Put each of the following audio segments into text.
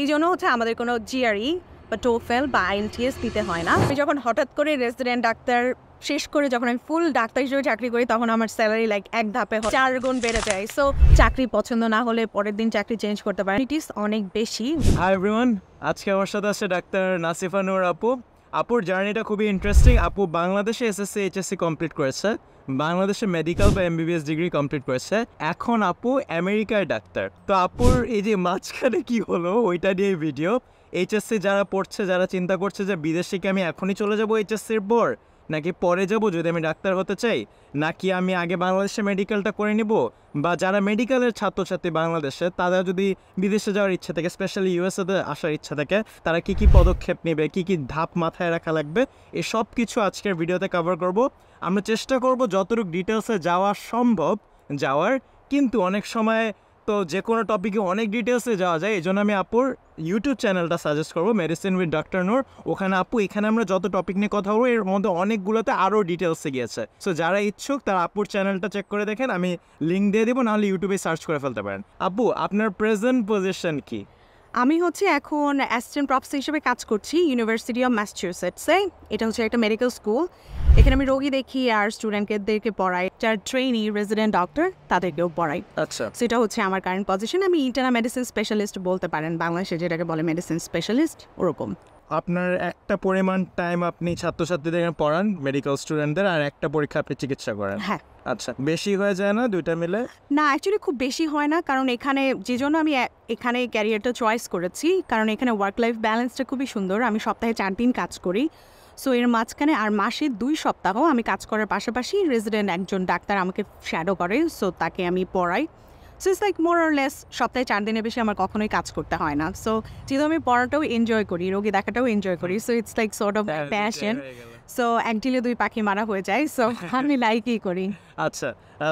এই জন্য হচ্ছে আমাদের কোনো জিআরই e বা টোফেল বা আইএলটিএস দিতে হয় না আমি যখন হঠাৎ করে রেসিডেন্ট ডাক্তার শেষ করে যখন আমি ফুল ডাক্তার হিসেবে চাকরি করি তখন আমার স্যালারি লাইক এক ধাপে চার গুণ বেড়ে যায় সো চাকরি পছন্দ না হলে পরের দিন চাকরি চেঞ্জ করতে পারে ইট ইস অনেক বেশি হাই এভরিওয়ান আজকে আমার সাথে আছে ডাক্তার নাসিফা নোর আপু আপুর জার্নিটা খুবই ইন্টারেস্টিং আপু বাংলাদেশে এসএসসি এইচএসসি কমপ্লিট করেছে বাংলাদেশে মেডিকেল বা এমবিবিএস ডিগ্রি কমপ্লিট করেছে এখন আপু আমেরিকায় ডাক্তার তো আপুর এই যে মাঝখানে কি হলো ওইটা নিয়ে ভিডিও এইচএসসি যারা পড়ছে যারা চিন্তা করছে যে বিদেশে কি আমি এখনই চলে যাবো এইচএসসির পর নাকি পরে যাব যদি আমি ডাক্তার হতে চাই নাকি আমি আগে বাংলাদেশে মেডিকেলটা করে নিব বা যারা মেডিকেলের ছাত্রছাত্রী বাংলাদেশে তারা যদি বিদেশে যাওয়ার ইচ্ছা থাকে স্পেশালি ইউএসএতে আসার ইচ্ছা থাকে তারা কি কি পদক্ষেপ নেবে কি কি ধাপ মাথায় রাখা লাগবে এসব কিছু আজকের ভিডিওতে কভার করব আমরা চেষ্টা করব যতটুকু ডিটেলসে যাওয়া সম্ভব যাওয়ার কিন্তু অনেক সময় তো যে কোনো টপিকে অনেক ডিটেলসে যাওয়া যায় এই জন্য আমি আপুর ইউটিউব চ্যানেলটা সাজেস্ট করবো মেডিসিন উইথ ডক্টর নোর ওখানে আপু এখানে আমরা যত টপিক নিয়ে কথা বলবো এর মধ্যে অনেকগুলোতে আরও ডিটেলসে গিয়েছে সো যারা ইচ্ছুক তারা আপুর চ্যানেলটা চেক করে দেখেন আমি লিঙ্ক দিয়ে দেবো নাহলে ইউটিউবে সার্চ করে ফেলতে পারেন আপু আপনার প্রেজেন্ট পজিশন কী আমি হচ্ছে এখন অ্যাসিস্ট্যান্ট প্রফেসর হিসেবে কাজ করছি ইউনিভার্সিটি অফ ম্যাসাচুসেটসে এটা হচ্ছে একটা মেডিকেল স্কুল এখানে আমি রোগী দেখি আর স্টুডেন্টদেরকে পড়াই যার ট্রেনি রেজিডেন্ট ডক্টর তাদেরকেও পড়াই আচ্ছা সেটা হচ্ছে আমার কারেন্ট পজিশন আমি ইন্টারনাল মেডিসিন স্পেশালিস্ট বলতে পারেন বাংলাদেশে যেটাকে বলে মেডিসিন স্পেশালিস্ট ওরকম আপনার একটা পরিমাণ টাইম আপনি ছাত্রছাত্রীদের পড়ান মেডিকেল স্টুডেন্টদের আর একটা পরীক্ষা আপনি চিকিৎসা করেন হ্যাঁ আচ্ছা বেশি হয়ে যায় না দুইটা মিলে না অ্যাকচুয়ালি খুব বেশি হয় না কারণ এখানে যে জন্য আমি এখানে ক্যারিয়ারটা চয়েস করেছি কারণ এখানে ওয়ার্ক লাইফ ব্যালেন্সটা খুবই সুন্দর আমি সপ্তাহে চার দিন কাজ করি সো এর মাঝখানে আর মাসে দুই সপ্তাহ আমি কাজ করার পাশাপাশি রেজিডেন্ট একজন ডাক্তার আমাকে শ্যাডো করে সো তাকে আমি পড়াই so it's like more or less সপ্তাহে চার দিনের বেশি আমার কখনোই কাজ করতে হয় না সো যেহেতু আমি পড়াটাও এনজয় করি রোগী দেখাটাও এনজয় করি so it's like sort of passion so একটিলে দুই পাখি মারা হয়ে যায় সো আমি লাইকই করি আচ্ছা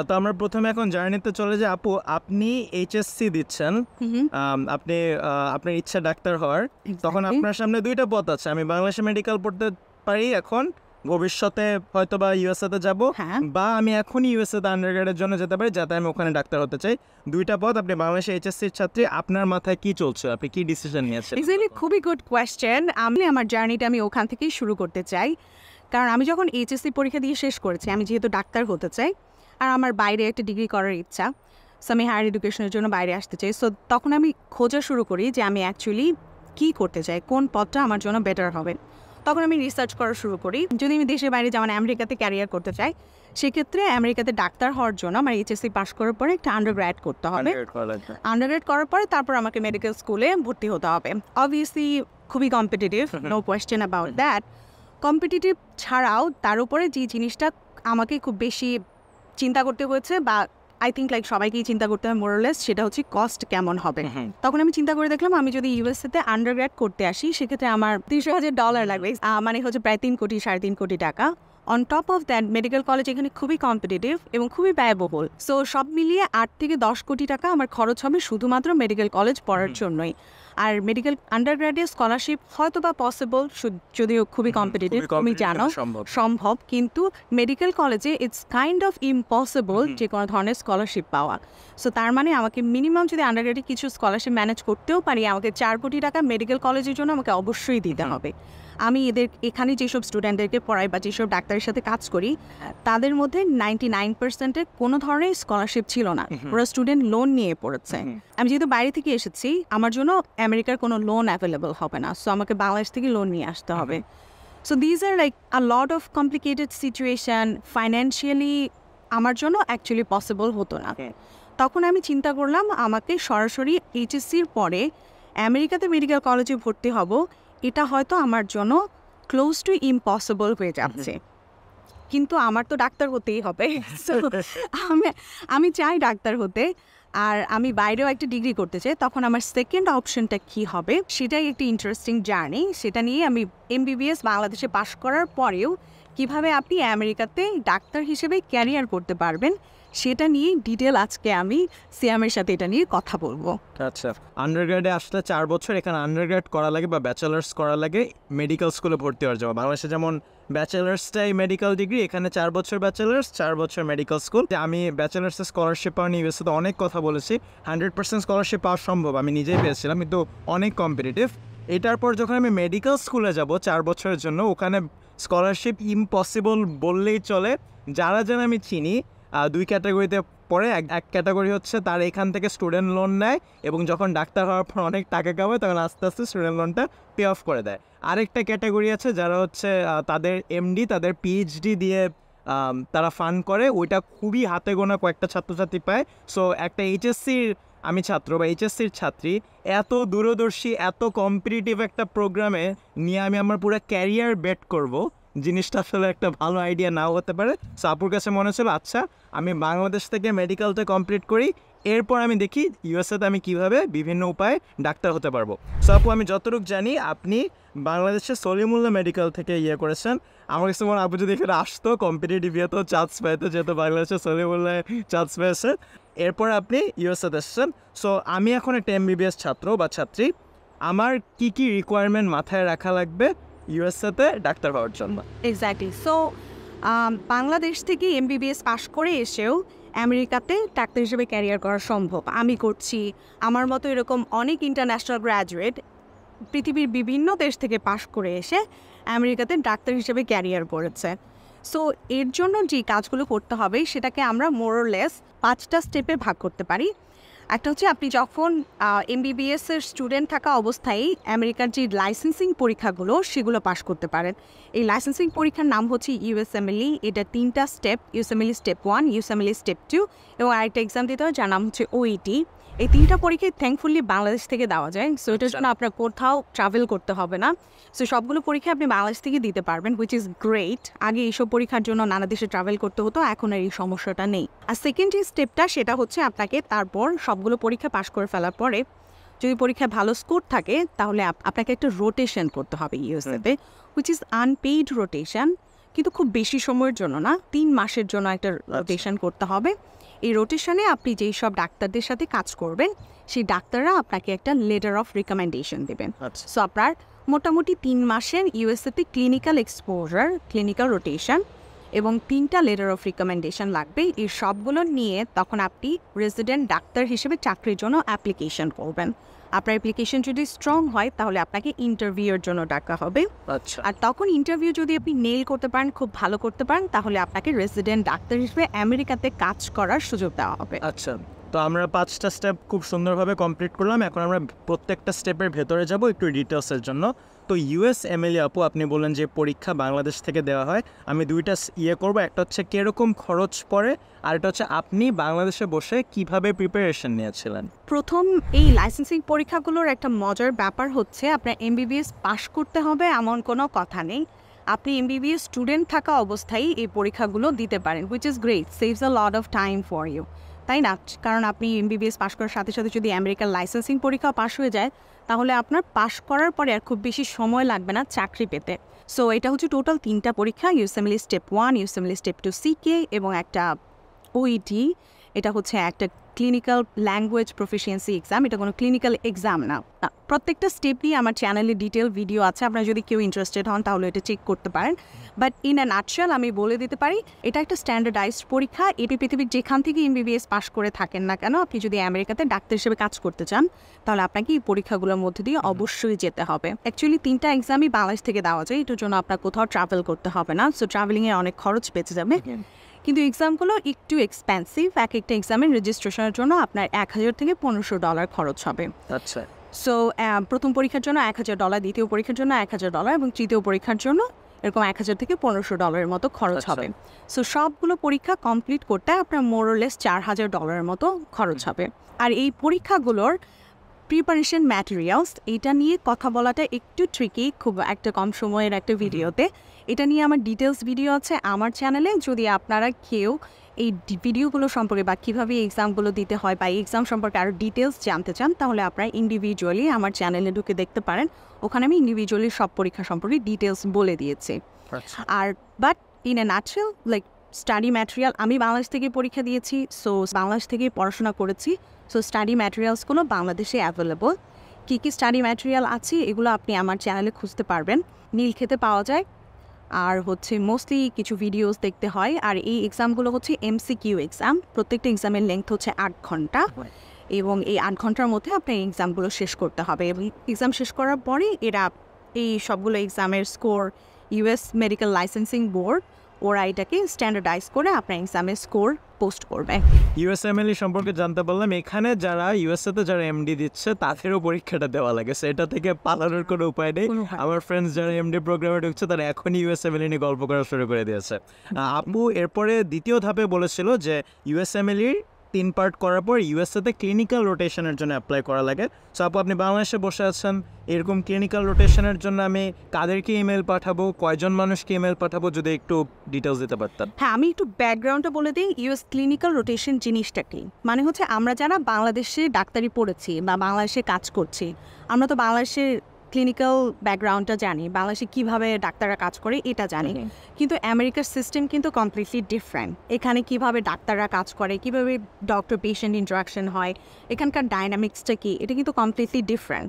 তো আমরা প্রথমে এখন জার্নিতে চলে যাই আপু আপনি এইচএসসি দিচ্ছেন আপনি আপনার ইচ্ছা ডাক্তার হওয়ার তখন আপনার সামনে দুইটা পথ আছে আমি বাংলাদেশে মেডিকেল পড়তে পারি এখন ভবিষ্যতে হয়তো বা ইউএসএতে যাব হ্যাঁ। বা আমি এখনই ইউএসএতে আন্ডারগ্রেডের জন্য যেতে পারি যাতে আমি ওখানে ডাক্তার হতে চাই দুইটা পথ আপনি বাংলাদেশে এইচএসসির ছাত্রী আপনার মাথায় কি চলছে আপনি কি ডিসিশন নিয়েছেন এক্স্যাক্টলি খুবই গুড কোয়েশ্চেন আমি আমার জার্নিটা আমি ওখান থেকেই শুরু করতে চাই কারণ আমি যখন এইচএসসি পরীক্ষা দিয়ে শেষ করেছি আমি যেহেতু ডাক্তার হতে চাই আর আমার বাইরে একটা ডিগ্রি করার ইচ্ছা সো আমি হায়ার এডুকেশনের জন্য বাইরে আসতে চাই সো তখন আমি খোঁজা শুরু করি যে আমি অ্যাকচুয়ালি কী করতে চাই কোন পথটা আমার জন্য বেটার হবে তখন আমি রিসার্চ করা শুরু করি যদি আমি দেশের বাইরে যেমন আমেরিকাতে ক্যারিয়ার করতে চাই সেক্ষেত্রে আমেরিকাতে ডাক্তার হওয়ার জন্য আমার এইচএসসি পাশ করার পরে একটা আন্ডারগ্র্যাড করতে হবে আন্ডারগ্র্যাড করার পরে তারপর আমাকে মেডিকেল স্কুলে ভর্তি হতে হবে অবভিয়াসলি খুবই competitive no question about that competitive ছাড়াও তার উপরে যে জিনিসটা আমাকে খুব বেশি চিন্তা করতে হয়েছে বা আই থিঙ্ক লাইক সবাইকেই চিন্তা করতে হবে মোরলেস সেটা হচ্ছে কস্ট কেমন হবে তখন আমি চিন্তা করে দেখলাম আমি যদি ইউএসএতে আন্ডারগ্র্যাড করতে আসি সেক্ষেত্রে আমার তিনশো হাজার ডলার লাগবে মানে হচ্ছে প্রায় তিন কোটি সাড়ে তিন কোটি টাকা on top of that medical college এখানে খুবই কম্পিটিটিভ এবং খুবই ব্যয়বহুল সো সব মিলিয়ে আট থেকে দশ কোটি টাকা আমার খরচ হবে শুধুমাত্র মেডিকেল কলেজ পড়ার জন্যই আর মেডিকেল আন্ডারগ্রাডের স্কলারশিপ হয়তো বা পসিবল যদিও খুবই কম্পিটিটিভ তুমি জানো সম্ভব কিন্তু মেডিকেল কলেজে ইটস কাইন্ড অফ ইম্পসিবল যে কোনো ধরনের স্কলারশিপ পাওয়া সো তার মানে আমাকে মিনিমাম যদি আন্ডারগ্রাডে কিছু স্কলারশিপ ম্যানেজ করতেও পারি আমাকে চার কোটি টাকা মেডিকেল কলেজের জন্য আমাকে অবশ্যই দিতে হবে আমি এদের এখানে যেসব স্টুডেন্টদেরকে পড়াই বা যেসব ডাক্তারের সাথে কাজ করি তাদের মধ্যে নাইনটি নাইন পার্সেন্টের কোনো ধরনের স্কলারশিপ ছিল না ওরা স্টুডেন্ট লোন নিয়ে পড়েছে আমি যেহেতু বাইরে থেকে এসেছি আমার জন্য আমেরিকার কোনো লোন অ্যাভেলেবল হবে না সো আমাকে বাংলাদেশ থেকে লোন নিয়ে আসতে হবে so these are like a lot of complicated situation financially আমার জন্য অ্যাকচুয়ালি পসিবল হতো না তখন আমি চিন্তা করলাম আমাকে সরাসরি এইচএসসির পরে আমেরিকাতে মেডিকেল কলেজে ভর্তি হব এটা হয়তো আমার জন্য ক্লোজ টু ইম্পসিবল হয়ে যাচ্ছে কিন্তু আমার তো ডাক্তার হতেই হবে আমি আমি চাই ডাক্তার হতে আর আমি বাইরেও একটা ডিগ্রি করতে চাই তখন আমার সেকেন্ড অপশনটা কি হবে সেটাই একটি ইন্টারেস্টিং জার্নি সেটা নিয়ে আমি এমবিবিএস বাংলাদেশে পাশ করার পরেও কিভাবে আপনি আমেরিকাতে ডাক্তার হিসেবে ক্যারিয়ার করতে পারবেন সেটা নিয়ে ডিটেল আজকে আমি সিয়ামের সাথে এটা নিয়ে কথা বলবো আচ্ছা আন্ডারগ্রেডে আসলে চার বছর এখানে আন্ডারগ্রেড করা লাগে বা ব্যাচেলার্স করা লাগে মেডিকেল স্কুলে ভর্তি হওয়ার জন্য বাংলাদেশে যেমন ব্যাচেলার্সটাই মেডিকেল ডিগ্রি এখানে চার বছর ব্যাচেলার্স চার বছর মেডিকেল স্কুল আমি ব্যাচেলার্সের স্কলারশিপ পাওয়া নিয়ে ইউএসএতে অনেক কথা বলেছি হান্ড্রেড পার্সেন্ট স্কলারশিপ পাওয়া সম্ভব আমি নিজেই পেয়েছিলাম কিন্তু অনেক কম্পিটিটিভ এটার পর যখন আমি মেডিকেল স্কুলে যাব চার বছরের জন্য ওখানে স্কলারশিপ ইম্পসিবল বললেই চলে যারা যেন আমি চিনি দুই ক্যাটাগরিতে পরে এক এক ক্যাটাগরি হচ্ছে তার এখান থেকে স্টুডেন্ট লোন নেয় এবং যখন ডাক্তার হওয়ার পর অনেক টাকা কামায় তখন আস্তে আস্তে স্টুডেন্ট লোনটা পে অফ করে দেয় আরেকটা ক্যাটাগরি আছে যারা হচ্ছে তাদের এমডি তাদের পিএইচডি দিয়ে তারা ফান্ড করে ওইটা খুবই হাতে গোনা কয়েকটা ছাত্রছাত্রী পায় সো একটা এইচএসসির আমি ছাত্র বা এইচএসসির ছাত্রী এত দূরদর্শী এত কম্পিটিটিভ একটা প্রোগ্রামে নিয়ে আমি আমার পুরো ক্যারিয়ার বেট করব জিনিসটা আসলে একটা ভালো আইডিয়া নাও হতে পারে সাপুর কাছে মনে হচ্ছিল আচ্ছা আমি বাংলাদেশ থেকে মেডিকেলটা কমপ্লিট করি এরপর আমি দেখি ইউএসএতে আমি কিভাবে বিভিন্ন উপায়ে ডাক্তার হতে পারবো সাপু আমি যতটুকু জানি আপনি বাংলাদেশে সলিমুল্লা মেডিকেল থেকে ইয়ে করেছেন আমার কাছে মনে আপু যদি এখানে আসতো কম্পিটিটিভ ইয়েতেও চান্স পেতো যেহেতু বাংলাদেশে সলিমুল্লায় চান্স পেয়েছে এরপর আপনি ইউএসএতে এসেছেন সো আমি এখন একটা এমবিবিএস ছাত্র বা ছাত্রী আমার কি কি রিকোয়ারমেন্ট মাথায় রাখা লাগবে ইউএসএতে ডাক্তার হওয়ার জন্য এক্স্যাক্টলি সো um, বাংলাদেশ থেকে এমবিবিএস পাশ করে এসেও আমেরিকাতে ডাক্তার হিসেবে ক্যারিয়ার করা সম্ভব আমি করছি আমার মতো এরকম অনেক ইন্টারন্যাশনাল গ্র্যাজুয়েট পৃথিবীর বিভিন্ন দেশ থেকে পাশ করে এসে আমেরিকাতে ডাক্তার হিসেবে ক্যারিয়ার করেছে সো এর জন্য যে কাজগুলো করতে হবে সেটাকে আমরা মোরলেস পাঁচটা স্টেপে ভাগ করতে পারি একটা হচ্ছে আপনি যখন এমবিবিএস এর স্টুডেন্ট থাকা অবস্থায় আমেরিকার যে লাইসেন্সিং পরীক্ষাগুলো সেগুলো পাশ করতে পারেন এই লাইসেন্সিং পরীক্ষার নাম হচ্ছে ইউএসএমএলই e, এটা তিনটা step USMLE step one USMLE step two এবং আরেকটা এক্সাম দিতে হয় যার নাম হচ্ছে ওইটি এই তিনটা পরীক্ষায় থ্যাঙ্কফুলি বাংলাদেশ থেকে দেওয়া যায় সো এটার আচ্ছা। জন্য আপনার কোথাও ট্রাভেল করতে হবে না সো সবগুলো পরীক্ষা আপনি বাংলাদেশ থেকে দিতে পারবেন হুইচ ইজ গ্রেট আগে এইসব পরীক্ষার জন্য নানা দেশে ট্রাভেল করতে হতো এখন আর এই সমস্যাটা নেই আর সেকেন্ড যে স্টেপটা সেটা হচ্ছে আপনাকে তারপর সবগুলো পরীক্ষা পাশ করে ফেলার পরে যদি পরীক্ষায় ভালো স্কোর থাকে তাহলে আপনাকে একটা রোটেশন করতে হবে ইউএসএতে হুইচ ইজ আনপেইড রোটেশন কিন্তু খুব বেশি সময়ের জন্য না তিন মাসের জন্য একটা রোটেশন আচ্ছা। করতে হবে এই রোটেশনে আপনি যেই সব ডাক্তারদের সাথে কাজ করবেন সেই ডাক্তাররা আপনাকে একটা লেটার অফ রিকমেন্ডেশন দেবেন সো আচ্ছা। আপনার মোটামুটি তিন মাসের ইউএসএতে ক্লিনিক্যাল এক্সপোজার ক্লিনিক্যাল রোটেশন এবং তিনটা লেটার অফ রিকমেন্ডেশন লাগবে এই সবগুলো নিয়ে তখন আপনি রেসিডেন্ট ডাক্তার হিসেবে চাকরির জন্য অ্যাপ্লিকেশন করবেন আপনার অ্যাপ্লিকেশন যদি স্ট্রং হয় তাহলে আপনাকে ইন্টারভিউয়ের জন্য ডাকা হবে আচ্ছা আর তখন ইন্টারভিউ যদি আপনি নেল করতে পারেন খুব ভালো করতে পারেন তাহলে আপনাকে রেসিডেন্ট ডাক্তার হিসেবে আমেরিকাতে কাজ করার সুযোগ দেওয়া হবে আচ্ছা তো আমরা পাঁচটা স্টেপ খুব সুন্দরভাবে কমপ্লিট করলাম এখন আমরা প্রত্যেকটা স্টেপের ভেতরে যাব একটু ডিটেলসের জন্য তো ইউএস এমএলএ আপু আপনি বললেন যে পরীক্ষা বাংলাদেশ থেকে দেওয়া হয় আমি দুইটা ইয়ে করব একটা হচ্ছে কীরকম খরচ পড়ে আর এটা হচ্ছে আপনি বাংলাদেশে বসে কিভাবে প্রিপারেশন নিয়েছিলেন প্রথম এই লাইসেন্সিং পরীক্ষাগুলোর একটা মজার ব্যাপার হচ্ছে আপনার এমবিবিএস পাশ করতে হবে এমন কোনো কথা নেই আপনি এমবিবিএস স্টুডেন্ট থাকা অবস্থায় এই পরীক্ষাগুলো দিতে পারেন which is great saves a lot of time for you তাই না কারণ আপনি এমবিবিএস পাশ করার সাথে সাথে যদি আমেরিকার লাইসেন্সিং পরীক্ষা পাশ হয়ে যায় তাহলে আপনার পাশ করার পরে আর খুব বেশি সময় লাগবে না চাকরি পেতে সো এটা হচ্ছে টোটাল তিনটা পরীক্ষা USMLE step one ইউসেমিলি step two CK এবং একটা ওইটি e এটা হচ্ছে একটা ক্লিনিক্যাল ল্যাঙ্গুয়েজ প্রফিসিয়েন্সি এক্সাম এটা কোনো ক্লিনিক্যাল এক্সাম না প্রত্যেকটা স্টেপ নিয়ে আমার চ্যানেলে ডিটেল ভিডিও আছে আপনারা যদি কেউ ইন্টারেস্টেড হন তাহলে এটা চেক করতে পারেন বাট ইন অ্যান আটশাল আমি বলে দিতে পারি এটা একটা স্ট্যান্ডার্ডাইজড পরীক্ষা এটি পৃথিবীর যেখান থেকে এমবিবিএস পাশ করে থাকেন না কেন আপনি যদি আমেরিকাতে ডাক্তার হিসেবে কাজ করতে চান তাহলে আপনাকে এই পরীক্ষাগুলোর মধ্যে দিয়ে অবশ্যই যেতে হবে অ্যাকচুয়ালি তিনটা এক্সামই বাংলাদেশ থেকে দেওয়া যায় এটার জন্য আপনার কোথাও ট্রাভেল করতে হবে না সো ট্রাভেলিংয়ের অনেক খরচ বেঁচে যাবে কিন্তু এক্সামগুলো একটু এক্সপেন্সিভ এক একটা এক্সামের রেজিস্ট্রেশনের জন্য আপনার এক হাজার থেকে পনেরোশো ডলার খরচ হবে আচ্ছা সো প্রথম পরীক্ষার জন্য এক হাজার ডলার দ্বিতীয় পরীক্ষার জন্য এক হাজার ডলার এবং তৃতীয় পরীক্ষার জন্য এরকম এক হাজার থেকে পনেরোশো ডলারের মতো খরচ আচ্ছা। হবে সো সবগুলো পরীক্ষা কমপ্লিট করতে আপনার মোরলেস চার হাজার ডলারের মতো খরচ হবে আর এই পরীক্ষাগুলোর প্রিপারেশন ম্যাটেরিয়ালস এটা নিয়ে কথা বলাটা একটু ট্রিকি খুব একটা কম সময়ের একটা ভিডিওতে এটা নিয়ে আমার ডিটেলস ভিডিও আছে আমার চ্যানেলে যদি আপনারা কেউ এই ভিডিওগুলো সম্পর্কে বা কীভাবে এক্সামগুলো দিতে হয় বা এক্সাম সম্পর্কে আরও ডিটেলস জানতে চান তাহলে আপনারা ইন্ডিভিজুয়ালি আমার চ্যানেলে ঢুকে দেখতে পারেন ওখানে আমি ইন্ডিভিজুয়ালি সব পরীক্ষা সম্পর্কে ডিটেলস বলে দিয়েছি আচ্ছা। আর but in a natural like study material আমি বাংলাদেশ থেকে পরীক্ষা দিয়েছি সো বাংলাদেশ থেকে পড়াশোনা করেছি সো স্টাডি ম্যাটেরিয়ালসগুলো বাংলাদেশে অ্যাভেলেবল কী কী স্টাডি ম্যাটেরিয়াল আছে এগুলো আপনি আমার চ্যানেলে খুঁজতে পারবেন নীল খেতে পাওয়া যায় আর হচ্ছে মোস্টলি কিছু ভিডিওস দেখতে হয় আর এই এক্সামগুলো হচ্ছে এমসিকিউ এক্সাম প্রত্যেকটা এক্সামের লেন্থ হচ্ছে আট ঘন্টা এবং এই আট ঘন্টার মধ্যে আপনার এক্সামগুলো শেষ করতে হবে এবং এক্সাম শেষ করার পরে এরা এই সবগুলো এক্সামের score US medical licensing board ওরা এটাকে স্ট্যান্ডার্ডাইজ করে আপনার এক্সামের স্কোর পোস্ট করবে ইউএসএমএলই e সম্পর্কে জানতে পারলাম এখানে যারা ইউএসএতে যারা এমডি দিচ্ছে তাদেরও পরীক্ষাটা দেওয়া লাগে সেটা থেকে পালানোর কোনো উপায় নেই আমার ফ্রেন্ডস যারা এমডি প্রোগ্রামে ঢুকছে তারা এখনই ইউএসএমএলই e নিয়ে গল্প করা শুরু করে দিয়েছে আপু এরপরে দ্বিতীয় ধাপে বলেছিল যে ইউএসএমএলির তিন পার্ট করার পর ইউএসএতে ক্লিনিক্যাল রোটেশনের জন্য অ্যাপ্লাই করা লাগে সো আপু আপনি বাংলাদেশে বসে আছেন এরকম ক্লিনিক্যাল রোটেশনের জন্য আমি কাদেরকে ইমেল পাঠাবো কয়জন মানুষকে ইমেল পাঠাবো যদি একটু ডিটেলস দিতে পারতাম হ্যাঁ আমি একটু ব্যাকগ্রাউন্ডটা বলে দিই ইউএস ক্লিনিক্যাল রোটেশন জিনিসটা কি মানে হচ্ছে আমরা যারা বাংলাদেশে ডাক্তারি পড়েছি বা বাংলাদেশে কাজ করছি আমরা তো বাংলাদেশের ক্লিনিক্যাল ব্যাকগ্রাউন্ডটা জানি বাংলাদেশে কিভাবে ডাক্তাররা কাজ করে এটা জানি কিন্তু আমেরিকার সিস্টেম কিন্তু কমপ্লিটলি ডিফারেন্ট এখানে কিভাবে ডাক্তাররা কাজ করে কিভাবে ডক্টর পেশেন্ট ইন্টারাকশন হয় এখানকার ডাইনামিক্সটা কি এটা কিন্তু কমপ্লিটলি ডিফারেন্ট